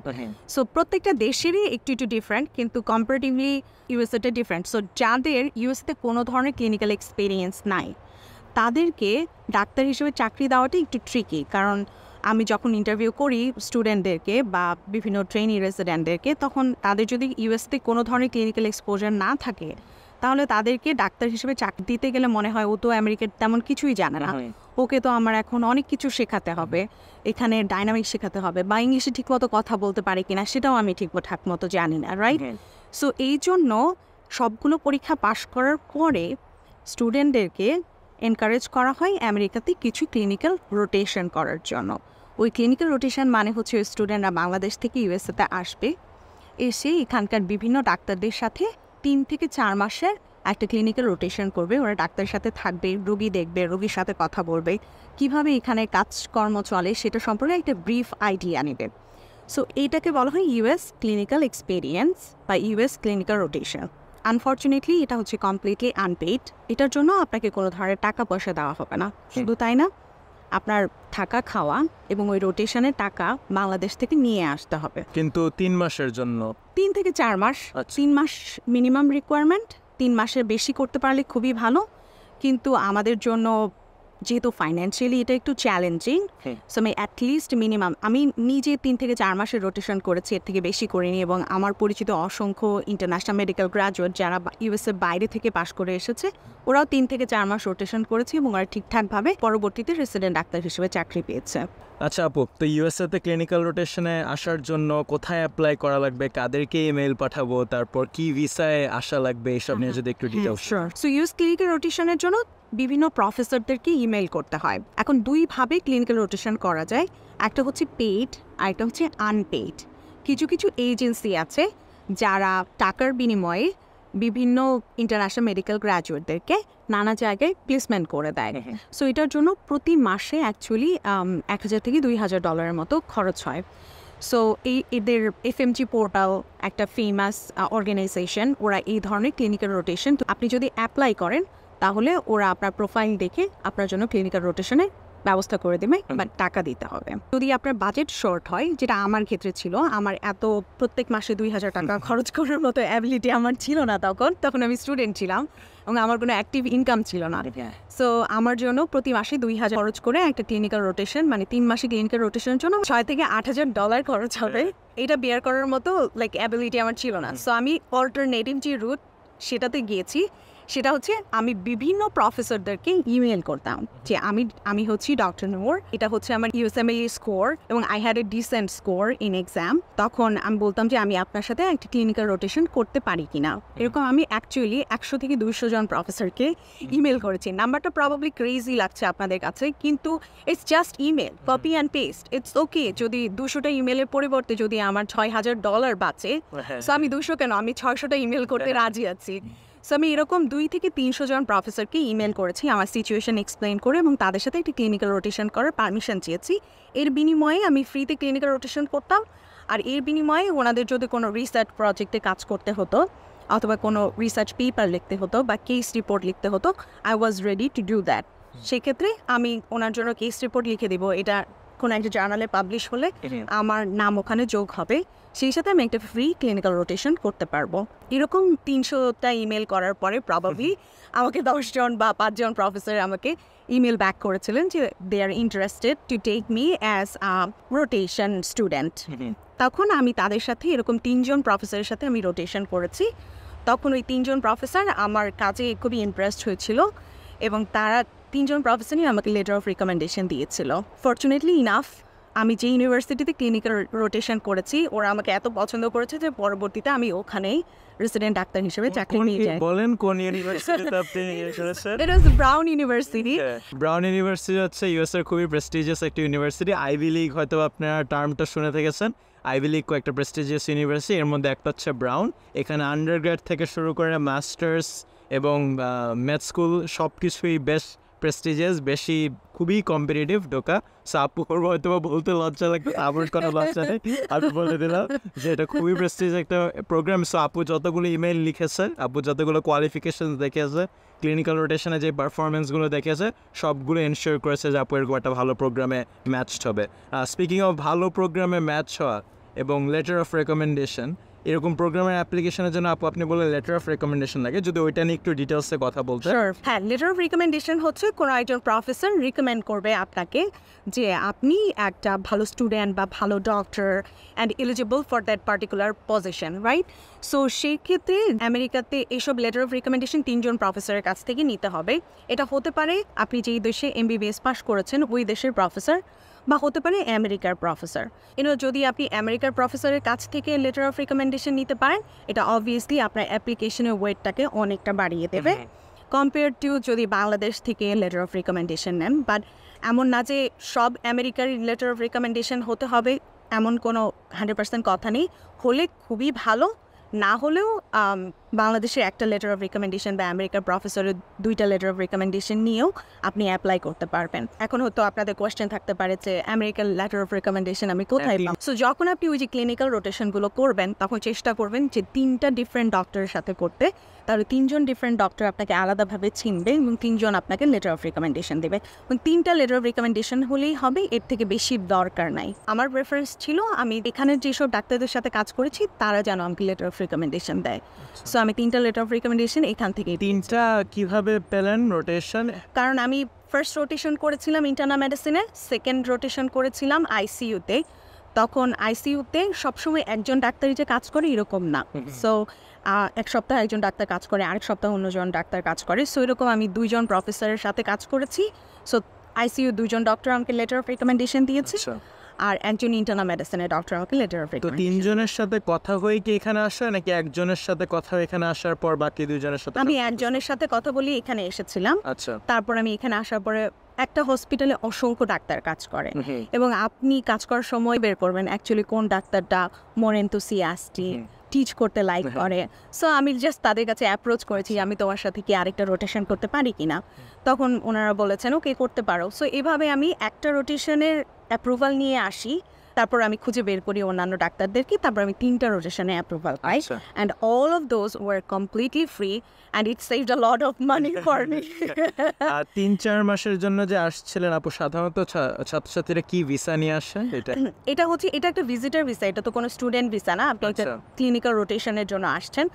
সো প্রত্যেকটা দেশেরই একটু একটু ডিফারেন্ট কিন্তু কম্পারেটিভলি ইউএসএটা ডিফারেন্ট সো যাদের ইউএসএতে কোনো ধরনের ক্লিনিক্যাল এক্সপিরিয়েন্স নাই তাদেরকে ডাক্তার হিসেবে চাকরি দেওয়াটা একটু ট্রিকি কারণ আমি যখন ইন্টারভিউ করি স্টুডেন্টদেরকে বা বিভিন্ন ট্রেনি রেসিডেন্টদেরকে তখন তাদের যদি ইউএসতে কোনো ধরনের ক্লিনিক্যাল এক্সপোজার না থাকে তাহলে তাদেরকে ডাক্তার হিসেবে চাকরি দিতে গেলে মনে হয় ও তো আমেরিকার তেমন কিছুই জানে না হ্যাঁ। ওকে তো আমার এখন অনেক কিছু শেখাতে হবে এখানে ডাইনামিক শেখাতে হবে বা ইংলিশে ঠিকমতো কথা বলতে পারে কিনা সেটাও আমি ঠিকঠাক মতো জানি না রাইট সো এই জন্য সবগুলো পরীক্ষা পাশ করার পরে স্টুডেন্টদেরকে এনকারেজ করা হয় আমেরিকাতে কিছু ক্লিনিক্যাল রোটেশন করার জন্য ওই ক্লিনিক্যাল রোটেশন মানে হচ্ছে ওই স্টুডেন্টরা বাংলাদেশ থেকে ইউএসএতে আসবে এসে এখানকার বিভিন্ন ডাক্তারদের সাথে তিন থেকে চার মাসের একটা ক্লিনিক্যাল রোটেশন করবে ওরা ডাক্তারের সাথে থাকবে রোগী দেখবে রোগীর সাথে কথা বলবে কিভাবে এখানে কাজকর্ম চলে সেটা সম্পর্কে একটা ব্রিফ আইডিয়া নেবে সো এইটাকে বলা হয় ইউএস ক্লিনিক্যাল এক্সপিরিয়েন্স বা ইউএস ক্লিনিক্যাল রোটেশন আনফর্চুনেটলি এটা হচ্ছে কমপ্লিটলি আনপেইড এটার জন্য আপনাকে কোনো ধরনের টাকা পয়সা দেওয়া হবে না শুধু তাই না আপনার থাকা খাওয়া এবং ওই রোটেশনের টাকা বাংলাদেশ থেকে নিয়ে আসতে হবে কিন্তু তিন মাসের জন্য তিন থেকে চার মাস আচ্ছা। তিন মাস মিনিমাম রিকোয়ারমেন্ট তিন মাসের বেশি করতে পারলে খুবই ভালো কিন্তু আমাদের জন্য যেহেতু ফাইন্যান্সিয়ালি এটা একটু চ্যালেঞ্জিং সো আমি অ্যাটলিস্ট মিনিমাম আমি নিজে তিন থেকে চার মাসের রোটেশন করেছি এর থেকে বেশি করিনি এবং আমার পরিচিত অসংখ্য ইন্টারন্যাশনাল মেডিকেল গ্রাজুয়েট যারা ইউএসএ বাইরে থেকে পাশ করে এসেছে ওরাও তিন থেকে চার মাস রোটেশন করেছে এবং ওরা ঠিকঠাকভাবে পরবর্তীতে রেসিডেন্ট ডাক্তার হিসেবে চাকরি পেয়েছে আচ্ছা আপু তো ইউএসএতে ক্লিনিক্যাল রোটেশনে আসার জন্য কোথায় অ্যাপ্লাই করা লাগবে কাদেরকে ইমেল পাঠাবো তারপর কি ভিসায় আসা লাগবে এসব নিয়ে যদি একটু ডিটেলস সো ইউএস ক্লিনিক্যাল রোটেশনের জন্য বিভিন্ন প্রফেসরদেরকে ইমেল করতে হয় এখন দুইভাবে ক্লিনিক্যাল রোটেশন করা যায় একটা হচ্ছে পেইড আর একটা হচ্ছে আনপেইড কিছু কিছু এজেন্সি আছে যারা টাকার বিনিময়ে বিভিন্ন ইন্টারন্যাশনাল মেডিকেল গ্র্যাজুয়েটদেরকে নানা জায়গায় প্লেসমেন্ট করে দেয় সো এটার জন্য প্রতি মাসে অ্যাকচুয়ালি um, এক হাজার থেকে দুই হাজার ডলারের মতো খরচ হয় সো এই এদের এফ এম জি পোর্টাল একটা ফেমাস অর্গানাইজেশন uh, ওরা এই ধরনের ক্লিনিক্যাল রোটেশন আপনি যদি অ্যাপ্লাই করেন তাহলে ওরা আপনার প্রোফাইল দেখে আপনার জন্য ক্লিনিক্যাল রোটেশনে ব্যবস্থা করে দেবে বা টাকা দিতে হবে যদি আপনার বাজেট শর্ট হয় যেটা আমার ক্ষেত্রে ছিল আমার এত প্রত্যেক মাসে দুই হাজার টাকা খরচ করার মতো অ্যাবিলিটি আমার ছিল না তখন তখন আমি স্টুডেন্ট ছিলাম এবং আমার কোনো অ্যাক্টিভ ইনকাম ছিল না সো হ্যাঁ। আমার জন্য প্রতি মাসে দুই হাজার খরচ করে একটা ক্লিনিক্যাল রোটেশন মানে তিন মাসে ক্লিনিক্যাল রোটেশনের জন্য ছয় থেকে আট হাজার ডলার খরচ হবে হ্যাঁ। এটা বিয়ার করার মতো লাইক অ্যাবিলিটি আমার ছিল না সো আমি অল্টারনেটিভ যে রুট সেটাতে গিয়েছি সেটা হচ্ছে আমি বিভিন্ন প্রফেসরদেরকে ইমেল করতাম যে আমি আমি হচ্ছি ডক্টর নোর এটা হচ্ছে আমার ইউএসএমএল স্কোর এবং I had a decent score in exam তখন আমি বলতাম যে আমি আপনার সাথে একটা ক্লিনিক্যাল রোটেশন করতে পারি কিনা এরকম আমি অ্যাকচুয়ালি একশো থেকে দুইশো জন প্রফেসরকে ইমেল করেছি নাম্বারটা প্রবাবলি ক্রেজি লাগছে আপনাদের কাছে কিন্তু it's just email copy and paste it's okay যদি দুশোটা ইমেলের পরিবর্তে যদি আমার ছয় হাজার ডলার বাঁচে সো হ্যাঁ। আমি দুশো কেন আমি ছয়শোটা ইমেল করতে হ্যাঁ। রাজি আছি সো আমি এরকম দুই থেকে তিনশো জন প্রফেসরকে ইমেল করেছি আমার সিচুয়েশন এক্সপ্লেন করে এবং তাদের সাথে একটি ক্লিনিক্যাল রোটেশন করার পারমিশন চেয়েছি এর বিনিময়ে আমি ফ্রিতে ক্লিনিক্যাল রোটেশন করতাম আর এর বিনিময়ে ওনাদের যদি কোনো রিসার্চ প্রজেক্টে কাজ করতে হতো অথবা কোনো রিসার্চ পেপার লিখতে হতো বা কেস রিপোর্ট লিখতে হতো I was ready to do that সেক্ষেত্রে আমি ওনার জন্য কেস রিপোর্ট লিখে দেবো এটা কোনো একটা জার্নালে পাবলিশ হলে আমার নাম ওখানে যোগ হবে সেই সাথে আমি একটা ফ্রি ক্লিনিক্যাল রোটেশন করতে পারবো এরকম তিনশোটা ইমেল করার পরে প্রবাবলি আমাকে দশজন বা পাঁচজন প্রফেসর আমাকে ইমেল ব্যাক করেছিলেন যে they are interested to take me as a rotation student তখন আমি তাদের সাথে এরকম তিনজন প্রফেসরের সাথে আমি রোটেশন করেছি তখন ওই তিনজন প্রফেসর আমার কাজে খুবই ইমপ্রেসড হয়েছিল এবং তারা তিনজন প্রফেসরই আমাকে লেটার অফ রিকমেন্ডেশন দিয়েছিল ফর্চুনেটলি ইনাফ আমি যে ইউনিভার্সিটিতে ক্লিনিক্যাল রোটেশন করেছি ওরা আমাকে এত পছন্দ করেছে যে পরবর্তীতে আমি ওখানেই রেসিডেন্ট ডাক্তার হিসেবে চাকরি নিয়ে যাই বলেন কোন ইউনিভার্সিটিতে আপনি it was Brown University Brown University হচ্ছে ইউএস এর খুবই প্রেস্টিজিয়াস একটা ইউনিভার্সিটি আইভি লিগ হয়তো আপনারা টার্মটা শুনে থেকেছেন আইভি লিগ কয়েকটা প্রেস্টিজিয়াস ইউনিভার্সিটি এর মধ্যে একটা হচ্ছে ব্রাউন এখানে আন্ডারগ্রেড থেকে শুরু করে মাস্টার্স এবং মেথ স্কুল সব কিছুই বেস্ট প্রেস্টিজিয়াস বেশি খুবই কম্পিটিটিভ ঢোকা সো আপু করবো হয়তো বলতে লজ্জা লাগবে আমার কোনো লজ্জা নেই আমি বলে দিলাম যে এটা খুবই প্রেস্টিজ একটা প্রোগ্রাম সো আপু যতগুলো ইমেল লিখেছে আপু যতগুলো কোয়ালিফিকেশন দেখেছে ক্লিনিক্যাল রোটেশনে যে পারফরমেন্সগুলো দেখেছে সবগুলো এনশিওর করেছে যে আপু এরকম একটা ভালো প্রোগ্রামে ম্যাচড হবে স্পিকিং অফ ভালো প্রোগ্রামে ম্যাচ হওয়া এবং লেটার অফ রেকমেন্ডেশন এরকম প্রোগ্রামের অ্যাপ্লিকেশনের জন্য আপু আপনি বলে লেটার অফ রেকমেন্ডেশন লাগে যদি ওইটা নিয়ে একটু ডিটেলসে কথা বলতে হ্যাঁ লেটার অফ রেকমেন্ডেশন হচ্ছে কোনো একজন প্রফেসর রিকমেন্ড করবে আপনাকে যে আপনি একটা ভালো স্টুডেন্ট বা ভালো doctor and eligible for that particular position right so সেই ক্ষেত্রে আমেরিকাতে এইসব লেটার অফ রেকমেন্ডেশন তিনজন প্রফেসরের কাছ থেকে নিতে হবে এটা হতে পারে আপনি যেই দেশে এমবিবিএস পাশ করেছেন ওই দেশের প্রফেসর বা হতে পারে আমেরিকার প্রফেসর ইউনো যদি আপনি আমেরিকার প্রফেসরের কাছ থেকে লেটার অফ রিকমেন্ডেশন নিতে পারেন এটা অবভিয়াসলি আপনার অ্যাপ্লিকেশনের ওয়েটটাকে অনেকটা বাড়িয়ে দেবে কম্পেয়ার টু যদি বাংলাদেশ থেকে লেটার অফ রিকমেন্ডেশন নেন বাট এমন না যে সব আমেরিকার লেটার অফ রিকমেন্ডেশন হতে হবে এমন কোনো হান্ড্রেড পার্সেন্ট কথা নেই হলে খুবই ভালো না হলেও বাংলাদেশের একটা লেটার অফ রেকমেন্ডেশন বা আমেরিকার প্রফেসরের দুইটা লেটার অফ রেকমেন্ডেশন নিয়েও আপনি অ্যাপ্লাই করতে পারবেন এখন হয়তো আপনাদের কোয়েশ্চেন থাকতে পারে যে আমেরিকার লেটার অফ রেকমেন্ডেশন আমি কোথায় পাব সো যখন আপনি ওই যে ক্লিনিক্যাল রোটেশনগুলো করবেন তখন চেষ্টা করবেন যে তিনটা ডিফারেন্ট ডক্টরের সাথে করতে তাহলে তিনজন ডিফারেন্ট ডক্টর আপনাকে আলাদাভাবে চিনবে এবং তিনজন আপনাকে লেটার অফ রেকমেন্ডেশন দেবে এবং তিনটা লেটার অফ রেকমেন্ডেশন হলেই হবে এর থেকে বেশি দরকার নাই আমার প্রেফারেন্স ছিল আমি এখানে যেসব ডাক্তারদের সাথে কাজ করেছি তারা যেন আমাকে লেটার অফ রেকমেন্ডেশন দেয় সো আচ্ছা। আমি তিনটা লেটার অফ রেকমেন্ডেশন এখান থেকে তিনটা কিভাবে পেলেন রোটেশন কারণ আমি ফার্স্ট রোটেশন করেছিলাম ইন্টারনাল মেডিসিনে সেকেন্ড রোটেশন করেছিলাম আইসিইউতে তখন আইসিইউতে সবসময় একজন ডাক্তারই যে কাজ করে এরকম না সো এক সপ্তাহ একজন ডাক্তার কাজ করে আরেক সপ্তাহ অন্যজন ডাক্তার কাজ করে সো এরকম আমি দুইজন প্রফেসরের সাথে কাজ করেছি সো আইসিইউ দুজন ডক্টর আমাকে লেটার অফ রেকমেন্ডেশন দিয়েছে আচ্ছা। আর একজন ইন্টারনাল মেডিসিনের ডক্টর আমাকে লেটার অফ তো তিনজনের সাথে কথা হয়ে কি এখানে আসা নাকি একজনের সাথে কথা হয়ে এখানে আসার পর বাকি দুজনের সাথে আমি একজনের সাথে কথা বলি এখানে এসেছিলাম আচ্ছা তারপর আমি এখানে আসার পরে একটা হসপিটালে অসংখ্য ডাক্তার কাজ করে এবং আপনি কাজ করার সময় বের করবেন অ্যাকচুয়ালি কোন ডাক্তারটা মোর এন্থুসিয়াস্টিক টিচ করতে লাইক হ্যাঁ। করে সো আমি জাস্ট তাদের কাছে অ্যাপ্রোচ করেছি আমি তোমার সাথে কি আরেকটা রোটেশন করতে পারি কি না তখন ওনারা বলেছেন ওকে করতে পারো সো এভাবে আমি একটা রোটেশনের অ্যাপ্রুভাল নিয়ে আসি তারপর আমি খুঁজে বের করি অন্যান্য ডাক্তারদেরকে তারপর আমি তিনটা রোটেশনে অ্যাপ্রুভাল পাই and all of those were completely free and it save a lot of money for me তিন চার মাসের জন্য যে আসছিলেন আপু সাধারণত ছাত্রছাত্রীরা কি ভিসা নিয়ে আসে এটা এটা হচ্ছে এটা একটা ভিজিটার ভিসা এটা তো কোনো স্টুডেন্ট ভিসা না আপনি একটা ক্লিনিক্যাল আচ্ছা। রোটেশনের জন্য আসছেন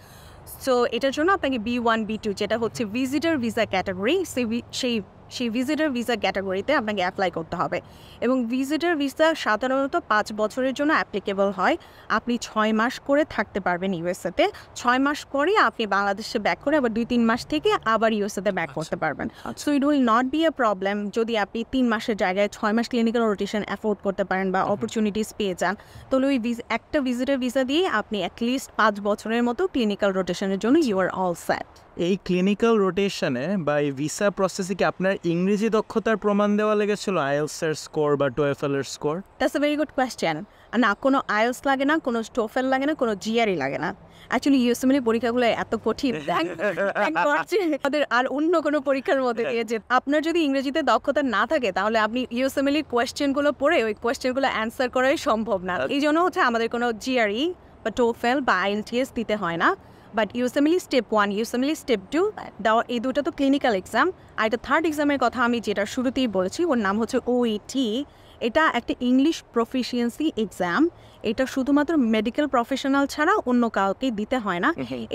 সো এটার জন্য আপনাকে বি ওয়ান বি টু যেটা হচ্ছে ভিজিটার ভিসা ক্যাটাগরি সেই সেই সেই ভিজিটার ভিসা ক্যাটাগরিতে আপনাকে অ্যাপ্লাই করতে হবে এবং ভিজিটার ভিসা সাধারণত পাঁচ বছরের জন্য অ্যাপ্লিকেবল হয় আপনি ছয় মাস করে থাকতে পারবেন ইউএসএতে ছয় মাস পরে আপনি বাংলাদেশে ব্যাক করে আবার দুই তিন মাস থেকে আবার ইউএসএতে ব্যাক আচ্ছা। করতে পারবেন so it will not be a problem যদি আপনি তিন মাসের জায়গায় ছয় মাস ক্লিনিক্যাল রোটেশন অ্যাফোর্ড করতে পারেন বা অপরচুনিটিস পেয়ে যান তাহলে ওই একটা ভিজিটার ভিসা দিয়ে আপনি অ্যাটলিস্ট পাঁচ বছরের মতো ক্লিনিক্যাল রোটেশনের জন্য ইউ আর অল সেট এই ক্লিনিক্যাল রোটেশনে বা এই ভিসা প্রসেসে কি আপনার ইংরেজি দক্ষতার প্রমাণ দেওয়া লেগেছিল আইএলস এর স্কোর বা এর score that's a very good question না কোনো আইএলস লাগে না কোনো টোফেল লাগে না কোনো জিআরই লাগে না অ্যাকচুয়ালি ইউএসএমএল e পরীক্ষাগুলো এত কঠিন আমাদের আর অন্য কোনো পরীক্ষার মধ্যে দিয়ে যে আপনার যদি ইংরেজিতে দক্ষতা না থাকে তাহলে আপনি ইউএসএমএল কোয়েশ্চেনগুলো e পড়ে ওই কোয়েশ্চেনগুলো অ্যান্সার করাই সম্ভব না আচ্ছা। এই জন্য হচ্ছে আমাদের কোনো জিআরই বা টোফেল বা আইএলটিএস দিতে হয় না but usually step one ইউসেমিলি step two দেওয়া এই দুটো তো ক্লিনিক্যাল এক্সাম আর এটা থার্ড এক্সামের কথা আমি যেটা শুরুতেই বলেছি ওর নাম হচ্ছে ওইটি এটা একটা ইংলিশ প্রফিসিয়েন্সি এক্সাম এটা শুধুমাত্র মেডিকেল প্রফেশনাল ছাড়া অন্য কাউকে দিতে হয় না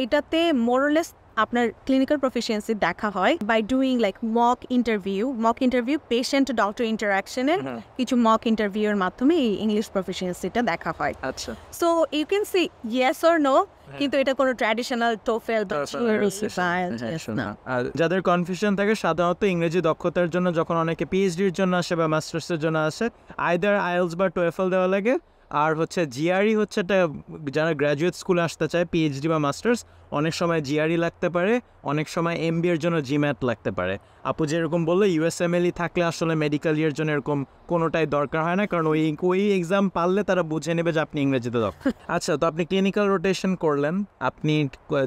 এটাতে মোরলেস আপনার ক্লিনিক্যাল প্রফিসিয়েন্সি দেখা হয় by doing like mock interview mock interview patient doctor ইন্টারাকশনের কিছু মক ইন্টারভিউর মাধ্যমে এই ইংলিশ প্রফিসিয়েন্সিটা দেখা হয় আচ্ছা so you can see yes or no কিন্তু এটা কোনো ট্র্যাডিশনাল টোফেল যাদের কনফিউশন থাকে সাধারণত ইংরেজি দক্ষতার জন্য যখন অনেকে পিএইচডির জন্য আসে বা মাস্টার্সের জন্য আসে আইদার আইএলস বা টোয়েফেল দেওয়া লাগে আর হচ্ছে জিআরই e হচ্ছে একটা যারা গ্র্যাজুয়েট স্কুলে আসতে চায় পিএইচডি বা মাস্টার্স অনেক সময় জিআরই লাগতে পারে অনেক সময় এমবি এর জন্য জিম্যাট লাগতে পারে আপু যেরকম বললো ইউএসএমএলই থাকলে আসলে মেডিকেল ইয়ের জন্য এরকম কোনোটাই দরকার হয় না কারণ ওই ওই এক্সাম পারলে তারা বুঝে নেবে যে আপনি ইংরেজিতে দক আচ্ছা তো আপনি ক্লিনিক্যাল রোটেশন করলেন আপনি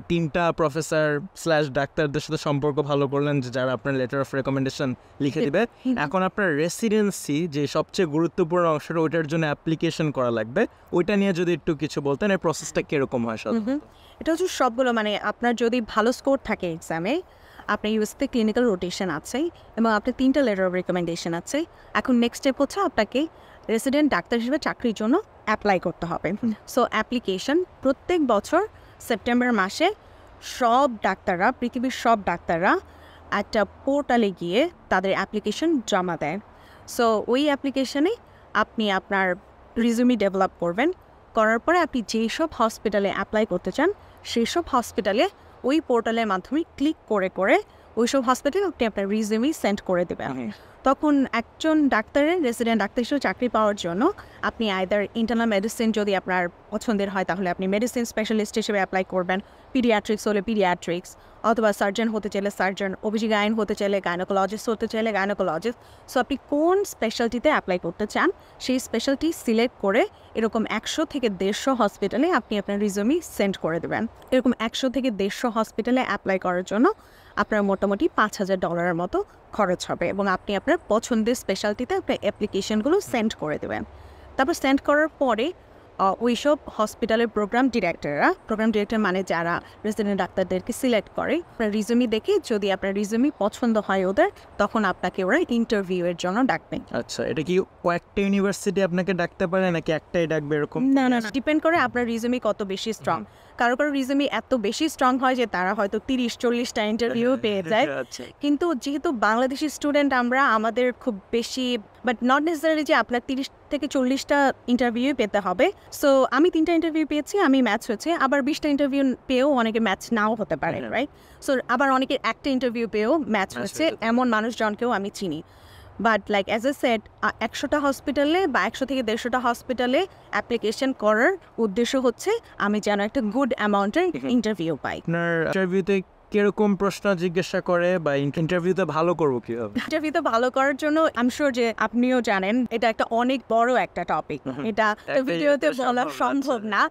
তিনটা প্রফেসর স্ল্যাশ ডাক্তারদের সাথে সম্পর্ক ভালো করলেন যে যারা আপনার লেটার অফ রেকমেন্ডেশন লিখে দিবে এখন আপনার রেসিডেন্সি যে সবচেয়ে গুরুত্বপূর্ণ অংশটা ওইটার জন্য অ্যাপ্লিকেশন করা লাগবে ওইটা নিয়ে যদি একটু কিছু বলতেন এই প্রসেসটা কীরকম হয় সব এটা হচ্ছে সবগুলো মানে আপনার যদি ভালো স্কোর থাকে এক্সামে আপনার ইউএসতে ক্লিনিক্যাল রোটেশন আছে এবং আপনার তিনটা লেটার অফ রেকমেন্ডেশন আছে এখন নেক্সট স্টেপ হচ্ছে আপনাকে রেসিডেন্ট ডাক্তার হিসেবে চাকরির জন্য অ্যাপ্লাই করতে হবে সো অ্যাপ্লিকেশন প্রত্যেক বছর সেপ্টেম্বর মাসে সব ডাক্তাররা পৃথিবীর সব ডাক্তাররা একটা পোর্টালে গিয়ে তাদের অ্যাপ্লিকেশন জমা দেয় সো ওই অ্যাপ্লিকেশনে আপনি আপনার রিজুমি ডেভেলপ করবেন করার পরে আপনি যেসব হসপিটালে অ্যাপ্লাই করতে চান সেই সব হসপিটালে ওই পোর্টালের মাধ্যমে ক্লিক করে করে ওইসব হসপিটালে আপনি আপনার রিজিউমি সেন্ড করে দেবেন তখন একজন ডাক্তারের রেসিডেন্ট ডাক্তার হিসেবে চাকরি পাওয়ার জন্য আপনি আয়দার ইন্টারনাল মেডিসিন যদি আপনার পছন্দের হয় তাহলে আপনি মেডিসিন স্পেশালিস্ট হিসেবে অ্যাপ্লাই করবেন পিডিয়াট্রিক্স হলে পিডিয়াট্রিক্স অথবা সার্জন হতে চাইলে সার্জন ওবিজি গায়ন হতে চাইলে গাইনোকোলজিস্ট হতে চাইলে গাইনোকোলজিস্ট সো আপনি কোন স্পেশালিটিতে অ্যাপ্লাই করতে চান সেই স্পেশালিটি সিলেক্ট করে এরকম একশো থেকে দেড়শো হসপিটালে আপনি আপনার রিজমি সেন্ড করে দেবেন এরকম একশো থেকে দেড়শো হসপিটালে অ্যাপ্লাই করার জন্য আপনার মোটামুটি পাঁচ হাজার ডলারের মতো খরচ হবে এবং আপনি আপনার পছন্দের স্পেশালিটিতে আপনার অ্যাপ্লিকেশানগুলো সেন্ড করে দেবেন তারপর সেন্ড করার পরে ওই সব হসপিটালের প্রোগ্রাম ডিরেক্টররা প্রোগ্রাম ডিরেক্টর মানে যারা রেসিডেন্ট ডাক্তারদেরকে সিলেক্ট করে আপনার রিজুমি দেখে যদি আপনার রিজুমি পছন্দ হয় ওদের তখন আপনাকে ওরা ইন্টারভিউয়ের জন্য ডাকবে আচ্ছা এটা কি কয়েকটা ইউনিভার্সিটি আপনাকে ডাকতে পারে নাকি একটাই ডাকবে এরকম না না ডিপেন্ড করে আপনার রিজুমি কত বেশি স্ট্রং কারো কারো রিজুমি এত বেশি স্ট্রং হয় যে তারা হয়তো তিরিশ চল্লিশটা ইন্টারভিউ পেয়ে যায় আচ্ছা। কিন্তু যেহেতু বাংলাদেশি স্টুডেন্ট আমরা আমাদের খুব বেশি বাট নট নেসেসারি যে আপনার তিরিশ থেকে চল্লিশটা ইন্টারভিউ পেতে হবে সো আমি তিনটা ইন্টারভিউ পেয়েছি আমি ম্যাচ হয়েছে আবার বিশটা ইন্টারভিউ পেয়েও অনেকে ম্যাচ নাও হতে পারে রাইট হ্যাঁ। সো আবার অনেকের একটা ইন্টারভিউ পেয়েও ম্যাচ হয়েছে এমন মানুষজনকেও আমি চিনি but like as a set একশোটা হসপিটালে বা একশো থেকে দেড়শোটা হসপিটালে অ্যাপ্লিকেশন করার উদ্দেশ্য হচ্ছে আমি যেন একটা গুড অ্যামাউন্টের ইন্টারভিউ পাই আপনার ইন্টারভিউতে কিরকম প্রশ্ন জিজ্ঞাসা করে বা ইন্টারভিউতে ভালো করবো কিভাবে ইন্টারভিউতে ভালো করার জন্য আই এম যে আপনিও জানেন এটা একটা অনেক বড় একটা টপিক এটা ভিডিওতে বলা সম্ভব আচ্ছা। না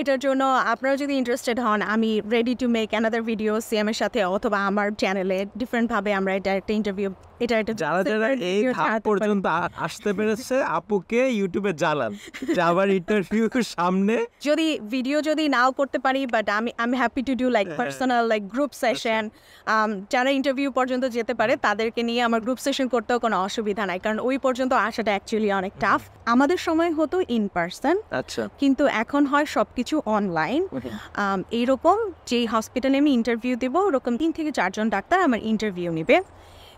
এটার জন্য আপনারা যদি ইন্টারেস্টেড হন আমি ready to make another video CM এর সাথে অথবা আমার চ্যানেলে ডিফারেন্ট ভাবে আমরা এটা একটা ইন্টারভিউ এটা একটা যারা যারা এই ধাপ পর্যন্ত আসতে পেরেছে আপুকে ইউটিউবে জ্বালান যে আবার ইন্টারভিউ সামনে যদি ভিডিও যদি নাও করতে পারি বাট আমি I am happy to do like personal like groups session um, যারা ইন্টারভিউ পর্যন্ত যেতে পারে তাদেরকে নিয়ে আমার গ্রুপ সেশন করতেও কোনো অসুবিধা নাই কারণ ওই পর্যন্ত আসাটা অ্যাকচুয়ালি অনেক টাফ আমাদের সময় হতো ইন পার্সন আচ্ছা। কিন্তু এখন হয় সবকিছু অনলাইন এইরকম যেই হসপিটালে আমি ইন্টারভিউ দেবো ওরকম তিন থেকে চারজন ডাক্তার আমার ইন্টারভিউ নেবে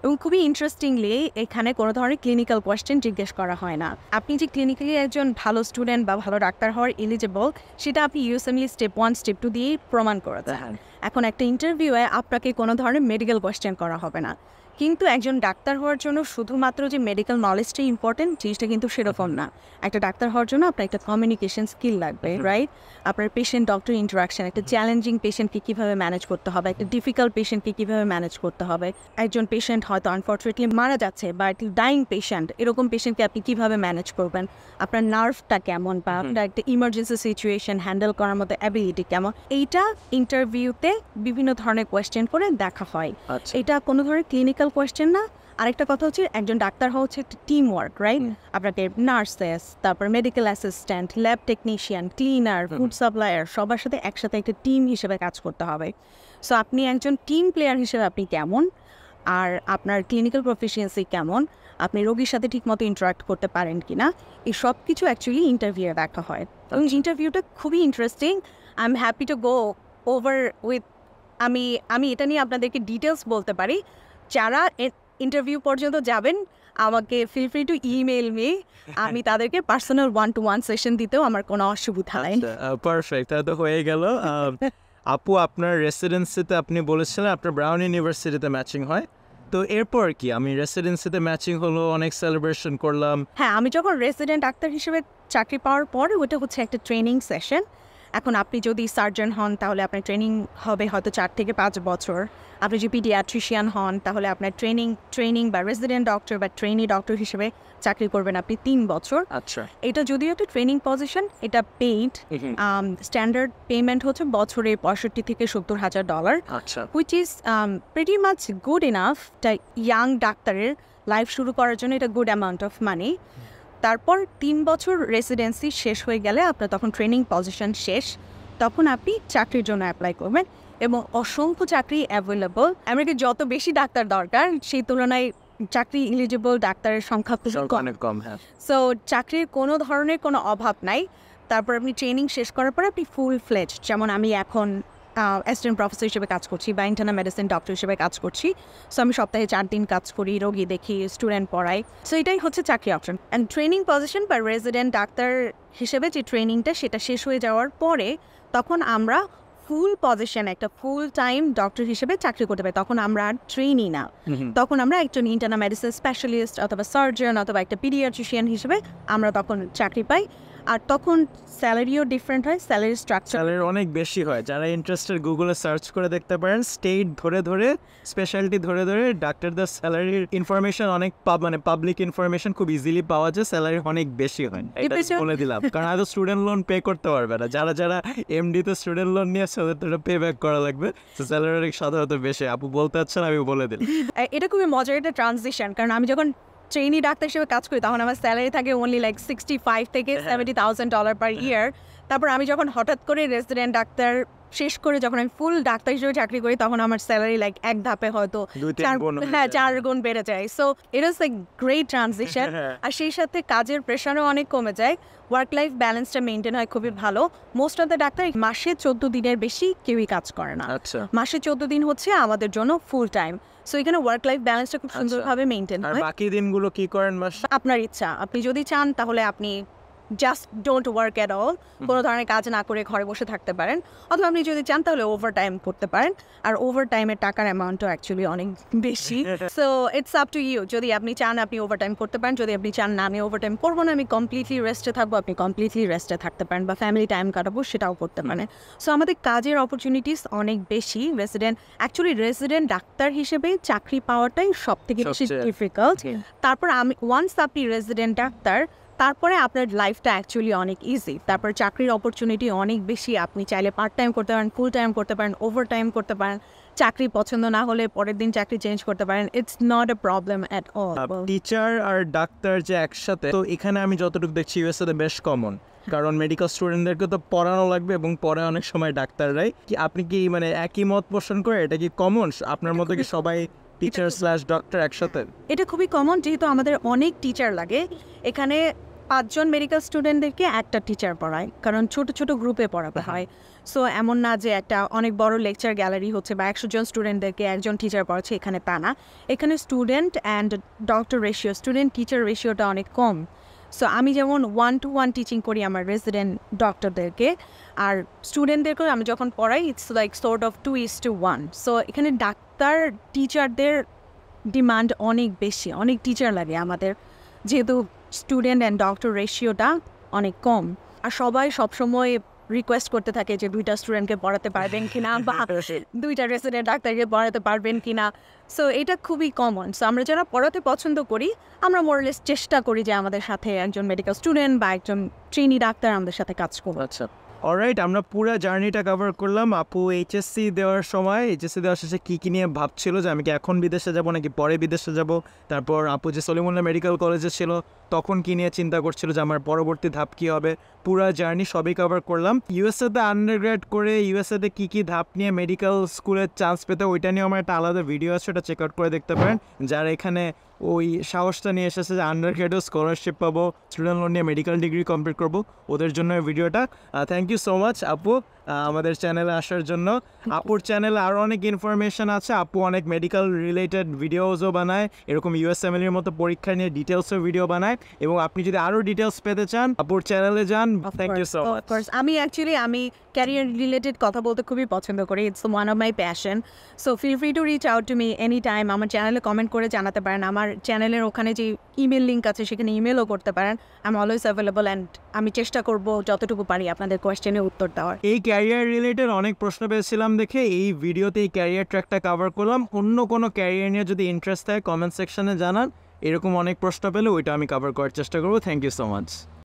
এবং খুবই ইন্টারেস্টিংলি এখানে কোনো ধরনের ক্লিনিক্যাল কোয়েশ্চেন জিজ্ঞেস করা হয় না আপনি যে ক্লিনিক্যালি একজন ভালো স্টুডেন্ট বা ভালো ডাক্তার হওয়ার এলিজেবল সেটা আপনি USMLE step one step two দিয়েই প্রমাণ করে দেন হ্যাঁ। এখন একটা ইন্টারভিউয়ে আপনাকে কোনো ধরনের মেডিকেল কোয়েশ্চেন করা হবে না কিন্তু একজন ডাক্তার হওয়ার জন্য শুধুমাত্র যে মেডিকেল নলেজটাই ইম্পর্টেন্ট জিনিসটা কিন্তু সেরকম না একটা ডাক্তার হওয়ার জন্য আপনার একটা কমিউনিকেশন স্কিল লাগবে রাইট আপনার পেশেন্ট ডক্টর ইন্টারাকশন একটা চ্যালেঞ্জিং পেশেন্টকে কীভাবে ম্যানেজ করতে হবে একটা ডিফিকাল্ট পেশেন্টকে কীভাবে ম্যানেজ করতে হবে একজন পেশেন্ট হয়তো আনফর্চুনেটলি মারা যাচ্ছে বা একটা ডাইং পেশেন্ট এরকম পেশেন্টকে আপনি কীভাবে ম্যানেজ করবেন আপনার নার্ভটা কেমন বা আপনার একটা ইমার্জেন্সি সিচুয়েশন হ্যান্ডেল করার মতো অ্যাবিলিটি কেমন এইটা ইন্টারভিউতে বিভিন্ন ধরনের কোয়েশ্চেন করে দেখা হয় আচ্ছা। এটা কোনো ধরনের ক্লিনিক্যাল কোয়েশ্চেন না আরেকটা কথা হচ্ছে একজন ডাক্তার হওয়া হচ্ছে একটা টিম ওয়ার্ক রাইট আপনাকে নার্সেস তারপর medical assistant lab technician cleaner food supplier সবার সাথে একসাথে একটা টিম হিসেবে কাজ করতে হবে সো আপনি একজন টিম প্লেয়ার হিসেবে আপনি কেমন আর আপনার ক্লিনিক্যাল প্রফিসিয়েন্সি কেমন আপনি রোগীর সাথে ঠিকমতো ইন্টারাক্ট করতে পারেন কি না এই সব কিছু অ্যাকচুয়ালি ইন্টারভিউয়ে দেখা হয় এবং ইন্টারভিউটা আচ্ছা। খুবই interesting I am happy to go over with আমি আমি এটা নিয়ে আপনাদেরকে ডিটেলস বলতে পারি যারা ইন্টারভিউ পর্যন্ত যাবেন আমাকে feel free to email me আমি তাদেরকে personal one to one session দিতেও আমার কোনো অসুবিধা নাই পারফেক্ট আচ্ছা, তা তো হয়ে গেল আপু আপনার রেসিডেন্সিতে আপনি বলেছিলেন আপনার ব্রাউন ইউনিভার্সিটিতে ম্যাচিং হয় তো এরপর কি আমি রেসিডেন্সিতে ম্যাচিং হলো অনেক সেলিব্রেশন করলাম হ্যাঁ আমি যখন রেসিডেন্ট ডাক্তার হিসেবে চাকরি পাওয়ার পর ওটা হচ্ছে একটা ট্রেনিং সেশন এখন আপনি যদি সার্জন হন তাহলে আপনার ট্রেনিং হবে হয়তো চার থেকে পাঁচ বছর আপনি যদি পিডিয়াট্রিশিয়ান হন তাহলে আপনার ট্রেনিং ট্রেনিং বা রেসিডেন্ট ডক্টর বা ট্রেনি ডক্টর হিসেবে চাকরি করবেন আপনি তিন বছর আচ্ছা এটা যদিও একটা ট্রেনিং পজিশন এটা পেইড স্ট্যান্ডার্ড পেমেন্ট হচ্ছে বছরে পঁয়ষট্টি থেকে সত্তর হাজার ডলার আচ্ছা which is pretty much good enough young ডাক্তারের লাইফ শুরু করার জন্য এটা গুড অ্যামাউন্ট অফ মানি তারপর তিন বছর রেসিডেন্সি শেষ হয়ে গেলে আপনার তখন ট্রেনিং পজিশন শেষ তখন আপনি চাকরির জন্য অ্যাপ্লাই করবেন এবং অসংখ্য চাকরি অ্যাভেলেবল আমেরিকা যত বেশি ডাক্তার দরকার সেই তুলনায় চাকরি ইলিজিবল ডাক্তারের সংখ্যা অনেক কম হ্যাঁ সো চাকরির কোনো ধরনের কোনো অভাব নাই তারপর আপনি ট্রেনিং শেষ করার পর আপনি ফুল ফ্লেজ যেমন আমি এখন অ্যাসিস্ট্যান্ট প্রফেসর হিসেবে কাজ করছি বা ইন্টারনাল মেডিসিন ডক্টর হিসেবে কাজ করছি সো আমি সপ্তাহে চার দিন কাজ করি রোগী দেখি স্টুডেন্ট পড়াই সো এটাই হচ্ছে চাকরি অপশন অ্যান্ড ট্রেনিং পজিশন বা রেজিডেন্ট ডাক্তার হিসেবে যে ট্রেনিংটা সেটা শেষ হয়ে যাওয়ার পরে তখন আমরা ফুল পজিশন একটা ফুল টাইম ডক্টর হিসেবে চাকরি করতে পারি তখন আমরা আর ট্রেনই না তখন আমরা একজন ইন্টারনাল মেডিসিন স্পেশালিস্ট অথবা সার্জন অথবা একটা পিডিয়াট্রিশিয়ান হিসেবে আমরা তখন চাকরি পাই আর তখন স্যালারিও ডিফারেন্ট হয় স্যালারি স্ট্রাকচার স্যালারি অনেক বেশি হয় যারা ইন্টারেস্টেড গুগলে সার্চ করে দেখতে পারেন স্টেট ধরে ধরে স্পেশালিটি ধরে ধরে ডাক্তারদের স্যালারির ইনফরমেশন অনেক মানে পাবলিক ইনফরমেশন খুব ইজিলি পাওয়া যায় স্যালারি অনেক বেশি হয় এটা বলে দিলাম কারণ হয়তো স্টুডেন্ট লোন পে করতে পারবে না যারা যারা এমডি তে স্টুডেন্ট লোন নিয়ে আসছে তাদের পে ব্যাক করা লাগবে স্যালারি সাধারণত বেশি আপু বলতে চাচ্ছেন আমি বলে দিলাম এটা খুবই মজার একটা ট্রানজিশন কারণ আমি যখন ট্রেনি ডাক্তার হিসেবে কাজ করি তখন আমার স্যালারি থাকে অনলি লাইক সিক্সটি ফাইভ থেকে seventy thousand dollar per year তারপর আমি যখন হঠাৎ করে রেসিডেন্ট ডাক্তার শেষ করে যখন আমি ফুল ডাক্তার হিসেবে চাকরি করি তখন আমার স্যালারি লাইক এক ধাপে হয়তো হ্যাঁ চার গুণ বেড়ে যায় so it is a great transition আর সেই সাথে কাজের প্রেশারও অনেক কমে যায় ওয়ার্ক লাইফ ব্যালেন্সটা মেনটেন হয় খুবই ভালো মোস্ট অফ দ্য ডাক্তার মাসে চোদ্দ দিনের বেশি কেউই কাজ করে না আচ্ছা। মাসে চোদ্দ দিন হচ্ছে আমাদের জন্য ফুল টাইম সো এখানে ওয়ার্ক লাইফ ব্যালেন্সটা খুব আচ্ছা। সুন্দরভাবে মেনটেন আর বাকি দিনগুলো কি করেন আপনার ইচ্ছা আপনি যদি চান তাহলে আপনি just don't work at all কোনো ধরনের কাজ না করে ঘরে বসে থাকতে পারেন অথবা আপনি যদি চান তাহলে ওভার টাইম করতে পারেন আর ওভার টাইমের টাকার অ্যামাউন্টও অ্যাকচুয়ালি অনেক বেশি so it's up to you যদি আপনি চান আপনি ওভার টাইম করতে পারেন যদি আপনি চান না আমি ওভার টাইম করবো না আমি কমপ্লিটলি রেস্টে থাকবো আপনি কমপ্লিটলি রেস্টে থাকতে পারেন বা ফ্যামিলি টাইম কাটাবো সেটাও করতে পারেন সো আমাদের কাজের অপরচুনিটিস অনেক বেশি রেসিডেন্ট অ্যাকচুয়ালি রেসিডেন্ট ডাক্তার হিসেবে চাকরি পাওয়াটাই সব থেকে বেশি ডিফিকাল্ট তারপর আমি ওয়ান্স আপনি রেসিডেন্ট ডাক্তার তারপরে আপনার লাইফটা অ্যাকচুয়ালি অনেক ইজি তারপর চাকরির অপরচুনিটি অনেক বেশি আপনি চাইলে পার্ট টাইম করতে পারেন ফুল টাইম করতে পারেন ওভার টাইম করতে পারেন চাকরি পছন্দ না হলে পরের দিন চাকরি চেঞ্জ করতে পারেন it's not a problem at all teacher আর ডাক্তার যে একসাথে তো এখানে আমি যতটুকু দেখছি ইউএসএতে বেশ কমন কারণ মেডিকেল স্টুডেন্টদেরকে তো পড়ানো লাগবে এবং পরে অনেক সময় ডাক্তাররাই কি আপনি কি মানে একই মত পোষণ করে এটা কি কমন আপনার মতো কি সবাই টিচার স্ল্যাশ ডক্টর একসাথে এটা খুবই কমন যেহেতু আমাদের অনেক টিচার লাগে এখানে পাঁচজন মেডিকেল স্টুডেন্টদেরকে একটা টিচার পড়ায় কারণ ছোট ছোট গ্রুপে পড়াতে হ্যাঁ। হয় সো এমন না যে একটা অনেক বড় লেকচার গ্যালারি হচ্ছে বা একশো জন স্টুডেন্টদেরকে একজন টিচার পড়াচ্ছে এখানে তা না এখানে student and doctor ratio student teacher রেশিওটা অনেক কম সো আমি যেমন ওয়ান টু ওয়ান টিচিং করি আমার রেসিডেন্ট ডক্টরদেরকে আর স্টুডেন্টদেরকেও আমি যখন পড়াই it's like sort of two is to one so এখানে ডাক্তার টিচারদের ডিমান্ড অনেক বেশি অনেক টিচার লাগে আমাদের যেহেতু স্টুডেন্ট অ্যান্ড ডক্টর রেশিওটা অনেক কম আর সবাই সবসময় রিকোয়েস্ট করতে থাকে যে দুইটা স্টুডেন্টকে পড়াতে পারবেন কিনা বা দুইটা রেসিডেন্ট ডাক্তারকে পড়াতে পারবেন কিনা সো এটা খুবই কমন সো আমরা যারা পড়াতে পছন্দ করি আমরা মোরালেস চেষ্টা করি যে আমাদের সাথে একজন মেডিকেল স্টুডেন্ট বা একজন ট্রেনি ডাক্তার আমাদের সাথে কাজ করবো আচ্ছা অলরাইট আমরা পুরো জার্নিটা কভার করলাম আপু এইচএসসি দেওয়ার সময় এইচএসসি দেওয়ার শেষে কী কী নিয়ে ভাবছিল যে আমি কি এখন বিদেশে যাব নাকি পরে বিদেশে যাব তারপর আপু যে সলিমুল্লাহ মেডিকেল কলেজে ছিল তখন কী নিয়ে চিন্তা করছিল যে আমার পরবর্তী ধাপ কী হবে পুরো জার্নি সবই কভার করলাম ইউএসএতে আন্ডারগ্রেড করে ইউএসএতে কী কী ধাপ নিয়ে মেডিকেল স্কুলের চান্স পেতে ওইটা নিয়ে আমার একটা আলাদা ভিডিও আছে ওটা চেক আউট করে দেখতে পারেন যারা এখানে ওই সাহসটা নিয়ে এসেছে যে আন্ডারগ্রেডও স্কলারশিপ পাবো স্টুডেন্ট লোন নিয়ে মেডিকেল ডিগ্রি কমপ্লিট করবো ওদের জন্য ভিডিওটা থ্যাংক ইউ সো মাচ আপু আমাদের চ্যানেলে আসার জন্য আপুর চ্যানেলে আরও অনেক ইনফরমেশান আছে আপু অনেক মেডিকেল রিলেটেড ভিডিওসও বানায় এরকম ইউএসএমএলের মতো পরীক্ষা নিয়ে ডিটেলসও ভিডিও বানায় এবং আপনি যদি আরও ডিটেলস পেতে চান আপুর চ্যানেলে যান থ্যাংক ইউ সো মাচ আমি অ্যাকচুয়ালি আমি ক্যারিয়ার রিলেটেড কথা বলতে খুবই পছন্দ করি it's one of my passion so feel free to reach out to me any time আমার চ্যানেলে কমেন্ট করে জানাতে পারেন আমার চ্যানেলের ওখানে যে ইমেল লিঙ্ক আছে সেখানে ইমেলও করতে পারেন I am always available and আমি চেষ্টা করব যতটুকু পারি আপনাদের কোয়েশ্চেনের উত্তর দেওয়ার এই ক্যারিয়ার রিলেটেড অনেক প্রশ্ন পেয়েছিলাম দেখে এই ভিডিওতে এই ক্যারিয়ার ট্র্যাকটা কভার করলাম অন্য কোনো ক্যারিয়ার নিয়ে যদি ইন্টারেস্ট থাকে কমেন্ট সেকশানে জানান এরকম অনেক প্রশ্ন পেলে ওইটা আমি কভার করার চেষ্টা করবো থ্যাংক ইউ সো মাচ